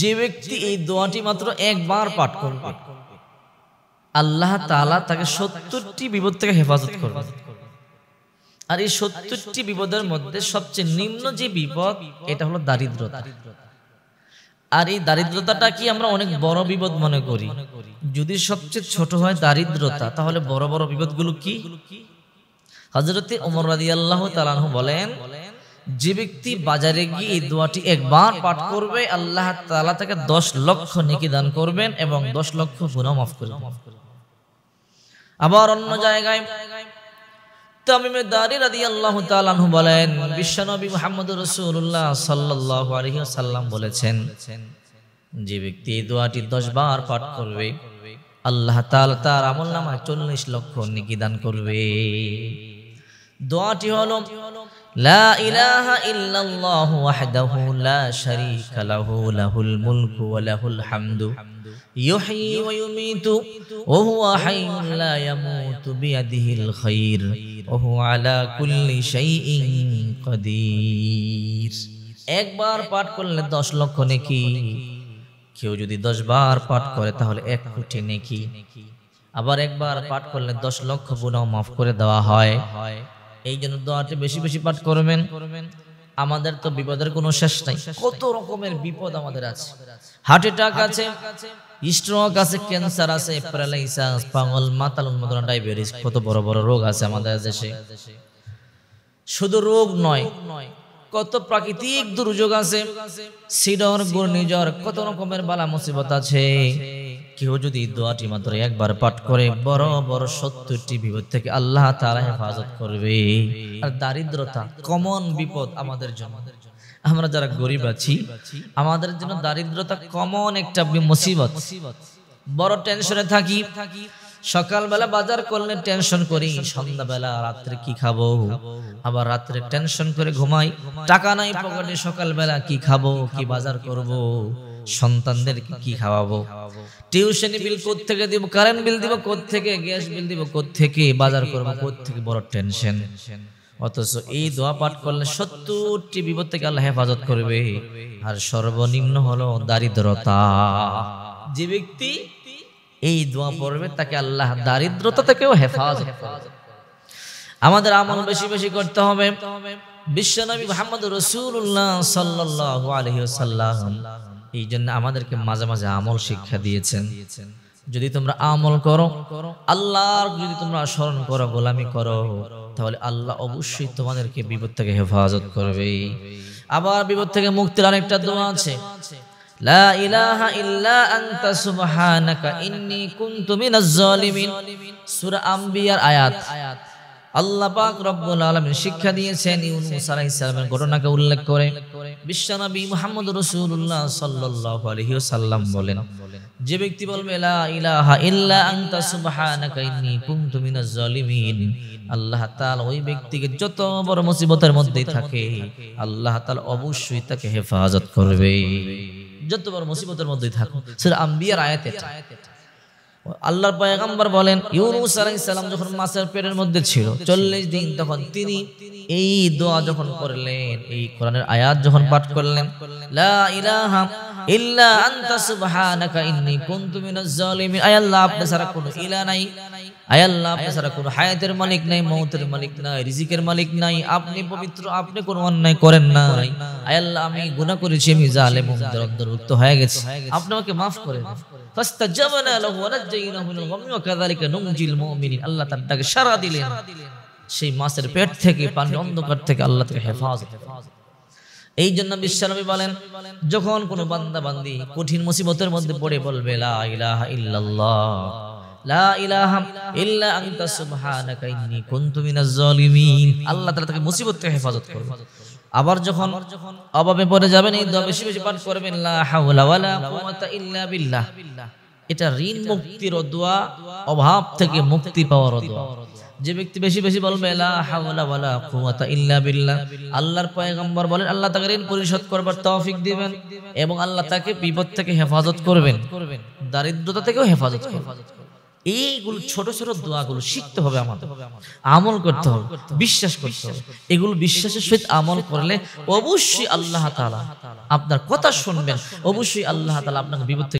যে ব্যক্তি এই দোয়াটি মাত্র একবার পাঠ করবে আল্লাহ তালা তাকে সত্তরটি বিপদ থেকে হেফাজত করবে আর এই সত্তরটি বিপদের মধ্যে সবচেয়ে নিম্ন যে বিপদ এটা হলো দারিদ্রতা আর এই দারিদ্রতাটা কি আমরা অনেক বড় বিপদ মনে করি যদি সবচেয়ে ছোট হয় দারিদ্রতা তাহলে বড় বড় বিপদগুলো কি হজরতে ওমর রাজি আল্লাহ তালাহ বলেন যে ব্যক্তি বাজারে গিয়ে দোয়াটি একবার পাঠ করবে আল্লাহ তালা তাকে দশ লক্ষ নিকিদান করবেন এবং দশ লক্ষ গুণা মাফ করে আবার অন্য জায়গায় দারি আল্লাহ বলেন রসুল্লাহ সাল্লাম বলেছেন যে ব্যক্তি দোয়াটি দশ বার পাঠ করবে আল্লাহ তার আমল নামা চল্লিশ লক্ষ নিকিদান করবে দোয়াটি হলো لا إله إلا الله وحده لا شريك له له الملك وله الحمد يحيي ويميت وهو حي لا يموت بيده الخير وهو على كل شيء قدير একবার পাঠ করলে দশ লক্ষ নেকি কেউ যদি দশ বার পাঠ করে তাহলে এক কোটি নেকি আবার একবার পাঠ করলে দশ লক্ষ গুণাও মাফ করে দেওয়া হয় এই জন্য দোয়াটি বেশি বেশি পাঠ করবেন আমাদের তো বিপদের কোনো শেষ নাই কত রকমের বিপদ আমাদের আছে হার্ট অ্যাটাক আছে স্ট্রোক আছে ক্যান্সার আছে প্যারালাইসিস পাগল মাতাল উন্মাদনা ডায়াবেটিস কত বড় বড় রোগ আছে আমাদের দেশে শুধু রোগ নয় কত প্রাকৃতিক দুর্যোগ আছে সিডর ঘূর্ণিঝড় কত রকমের বালা মুসিবত আছে কেউ যদি দোয়াটি মাত্র একবার পাঠ করে বড় বড় সত্তরটি বিপদ থেকে আল্লাহ তারা হেফাজত করবে আর দারিদ্রতা কমন বিপদ আমাদের জন্য আমরা যারা গরিব আছি আমাদের জন্য দারিদ্রতা কমন একটা মুসিবত বড় টেনশনে থাকি সকালবেলা বাজার করলে টেনশন করি সন্ধ্যাবেলা রাত্রে কি খাবো আবার রাত্রে টেনশন করে ঘুমাই টাকা নাই পকেটে সকালবেলা কি খাবো কি বাজার করব। সন্তানদেরকে কি খাওয়াবো টিউশনি বিল কোথ থেকে দিব কারেন্ট বিল দিব কোথ থেকে গ্যাস বিল দিব কোথ থেকে বাজার করবো থেকে বড় টেনশন অথচ এই দোয়া পাঠ করলে সত্তরটি বিপদ থেকে আল্লাহ হেফাজত করবে আর সর্বনিম্ন হলো দারিদ্রতা যে ব্যক্তি এই দোয়া পড়বে তাকে আল্লাহ দারিদ্রতা থেকেও হেফাজত আমাদের আমল বেশি বেশি করতে হবে বিশ্বনবী মোহাম্মদ রসুল্লাহ সাল্লাহ আলহিহ সাল্লাহ এই জন্য আমাদেরকে মাঝে মাঝে আমল শিক্ষা দিয়েছেন যদি তোমরা আমল করো আল্লাহর যদি তোমরা স্মরণ করো গোলামি করো তাহলে আল্লাহ অবশ্যই তোমাদেরকে বিপদ থেকে হেফাজত করবে আবার বিপদ থেকে মুক্তির আরেকটা দোয়া আছে লা ইলাহা ইল্লা আয়াত আল্লাহ পাক রব্বুল আলমের শিক্ষা দিয়েছেন ইউনুসালামের ঘটনাকে উল্লেখ করে বিশ্বনবী মোহাম্মদ রসুল্লাহ সাল্লি সাল্লাম বলেন যে ব্যক্তি বলবে আল্লাহ ওই ব্যক্তিকে যত বড় মুসিবতের মধ্যেই থাকে আল্লাহ তাআলা অবশ্যই তাকে হেফাজত করবে যত বড় মুসিবতের মধ্যেই থাকো সেটা আম্বিয়ার আয়াতে আল্লাহর পয়গাম্বার বলেন ইউনুস সালাম যখন মাছের পেটের মধ্যে ছিল চল্লিশ দিন তখন তিনি এই দোয়া যখন করলেন এই কোরআনের আয়াত যখন পাঠ করলেন লা ইলাহা ইল্লা আনতা সুবহানাকা ইন্নী কুনতু মিনাজ জালিমিন আয় আল্লাহ আপনি ছাড়া কোনো ইলা নাই আয় আল্লাহ আপনি সারা হায়াতের মালিক নাই মৌতের মালিক নাই রিজিকের মালিক নাই আপনি পবিত্র আপনি কোন অন্যায় করেন নাই আয় আল্লাহ আমি গুনা করেছি আমি অন্তর্ভুক্ত হয়ে আপনি আমাকে মাফ করে ফাস্তাজাবনা ওয়া মিনাল গামি ওয়া কাযালিকা মুমিনিন আল্লাহ তার ডাকে সাড়া দিলেন সেই মাছের পেট থেকে পানির অন্ধকার থেকে আল্লাহ তাকে হেফাজত এই জন্য বিশ্বনবী বলেন যখন কোনো বান্দা বান্দি কঠিন মুসিবতের মধ্যে পড়ে বলবে লা ইলাহা ইল্লাল্লাহ আবার যখন অভাবে পড়ে যাবেন বেশি বেশি পাঠ করবেন লা এটা ঋণ মুক্তির দোয়া অভাব থেকে মুক্তি পাওয়ার দোয়া যে ব্যক্তি বেশি বেশি বলবে আল্লাহর পয়গম্বর বলেন আল্লাহ তাকে ঋণ পরিশোধ করবার তৌফিক দিবেন এবং আল্লাহ তাকে বিপদ থেকে হেফাজত করবেন দারিদ্রতা থেকেও হেফাজত করবেন এইগুলো ছোট ছোট দোয়াগুলো শিখতে হবে আমাদের আমল করতে হবে বিশ্বাস করতে হবে এগুলো বিশ্বাসের সহিত আমল করলে অবশ্যই আল্লাহ তালা আপনার কথা শুনবেন অবশ্যই আল্লাহ তালা আপনাকে বিপদ